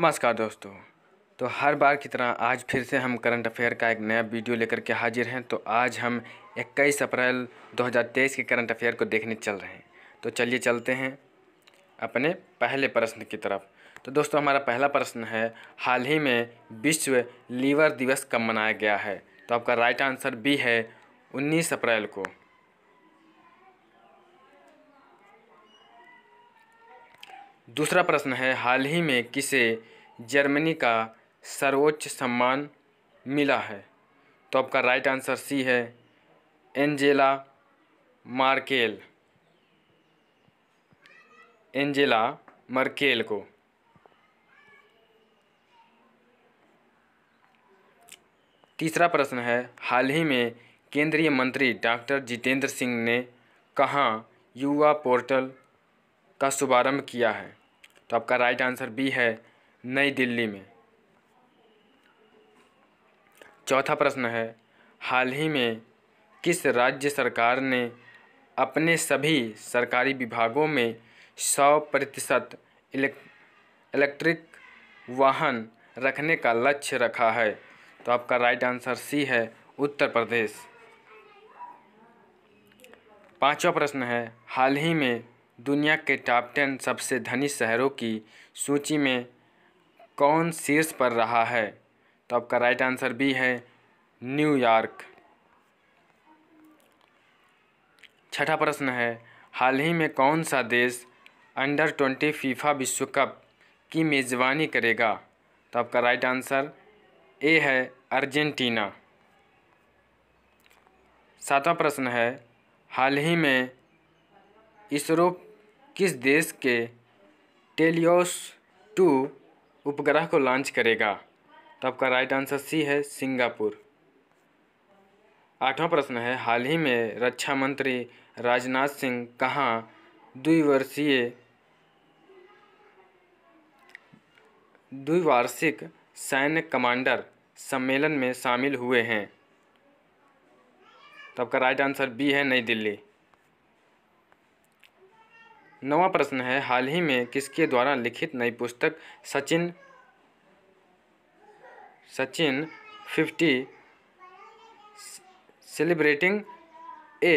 नमस्कार दोस्तों तो हर बार की तरह आज फिर से हम करंट अफेयर का एक नया वीडियो लेकर के हाजिर हैं तो आज हम 21 अप्रैल 2023 के करंट अफेयर को देखने चल रहे हैं तो चलिए चलते हैं अपने पहले प्रश्न की तरफ तो दोस्तों हमारा पहला प्रश्न है हाल ही में विश्व लीवर दिवस कब मनाया गया है तो आपका राइट आंसर बी है उन्नीस अप्रैल को दूसरा प्रश्न है हाल ही में किसे जर्मनी का सर्वोच्च सम्मान मिला है तो आपका राइट आंसर सी है एंजेला मार्केल एंजेला मर्केल को तीसरा प्रश्न है हाल ही में केंद्रीय मंत्री डॉक्टर जितेंद्र सिंह ने कहाँ युवा पोर्टल का शुभारंभ किया है तो आपका राइट आंसर बी है नई दिल्ली में चौथा प्रश्न है हाल ही में किस राज्य सरकार ने अपने सभी सरकारी विभागों में सौ प्रतिशत इलेक्ट्रिक वाहन रखने का लक्ष्य रखा है तो आपका राइट आंसर सी है उत्तर प्रदेश पांचवा प्रश्न है हाल ही में दुनिया के टॉप टेन सबसे धनी शहरों की सूची में कौन शीर्ष पर रहा है तो आपका राइट आंसर बी है न्यूयॉर्क छठा प्रश्न है हाल ही में कौन सा देश अंडर ट्वेंटी फीफा विश्व कप की मेज़बानी करेगा तो आपका राइट आंसर ए है अर्जेंटीना सातवां प्रश्न है हाल ही में इसरो किस देश के टेलियोस टू उपग्रह को लॉन्च करेगा तो आपका राइट आंसर सी है सिंगापुर आठवां प्रश्न है हाल ही में रक्षा मंत्री राजनाथ सिंह कहाँ द्विवर्षीय द्विवार्षिक सैन्य कमांडर सम्मेलन में शामिल हुए हैं तो आपका राइट आंसर बी है नई दिल्ली नवा प्रश्न है हाल ही में किसके द्वारा लिखित नई पुस्तक Sachin Sachin fifty celebrating a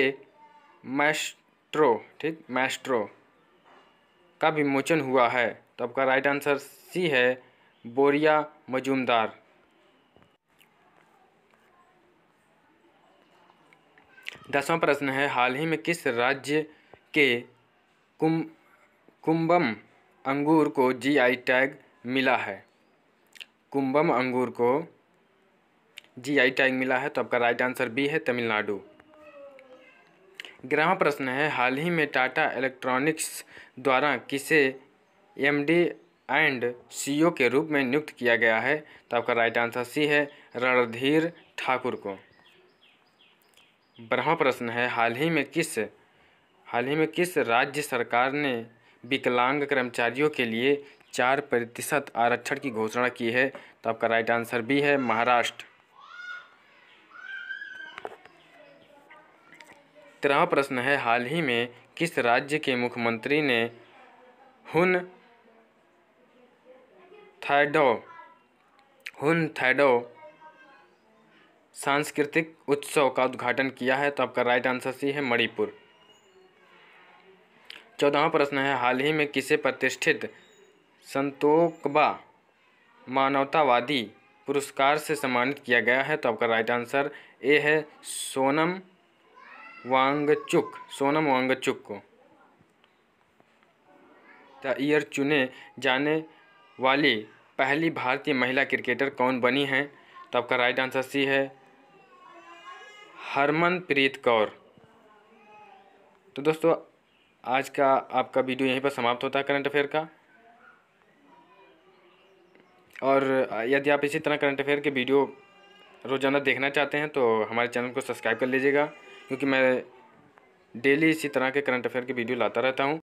maestro ठीक मैस्ट्रो का विमोचन हुआ है तो आपका राइट आंसर सी है बोरिया मजूमदार दसवां प्रश्न है हाल ही में किस राज्य के कुम अंगूर को जी.आई टैग मिला है कुंभम अंगूर को जी.आई टैग मिला है तो आपका राइट आंसर बी है तमिलनाडु ग्रह प्रश्न है हाल ही में टाटा इलेक्ट्रॉनिक्स द्वारा किसे एमडी एंड सीईओ के रूप में नियुक्त किया गया है तो आपका राइट आंसर सी है रणधीर ठाकुर को ब्रह्म प्रश्न है हाल ही में किस हाल ही में किस राज्य सरकार ने विकलांग कर्मचारियों के लिए चार प्रतिशत आरक्षण की घोषणा की है तो आपका राइट आंसर भी है महाराष्ट्र तेरहवा प्रश्न है हाल ही में किस राज्य के मुख्यमंत्री ने हुन थैडो हुन थैडो सांस्कृतिक उत्सव का उद्घाटन किया है तो आपका राइट आंसर सी है मणिपुर चौदहवा प्रश्न है हाल ही में किसे प्रतिष्ठित संतोकबा मानवतावादी पुरस्कार से सम्मानित किया गया है तो आपका राइट आंसर ए है सोनम वांगचुक सोनम वांगचुक को द ईयर चुने जाने वाली पहली भारतीय महिला क्रिकेटर कौन बनी है तो आपका राइट आंसर सी है हरमनप्रीत कौर तो दोस्तों आज का आपका वीडियो यहीं पर समाप्त होता है करंट अफेयर का और यदि आप इसी तरह करंट अफेयर के वीडियो रोज़ाना देखना चाहते हैं तो हमारे चैनल को सब्सक्राइब कर लीजिएगा क्योंकि मैं डेली इसी तरह के करंट अफेयर के वीडियो लाता रहता हूँ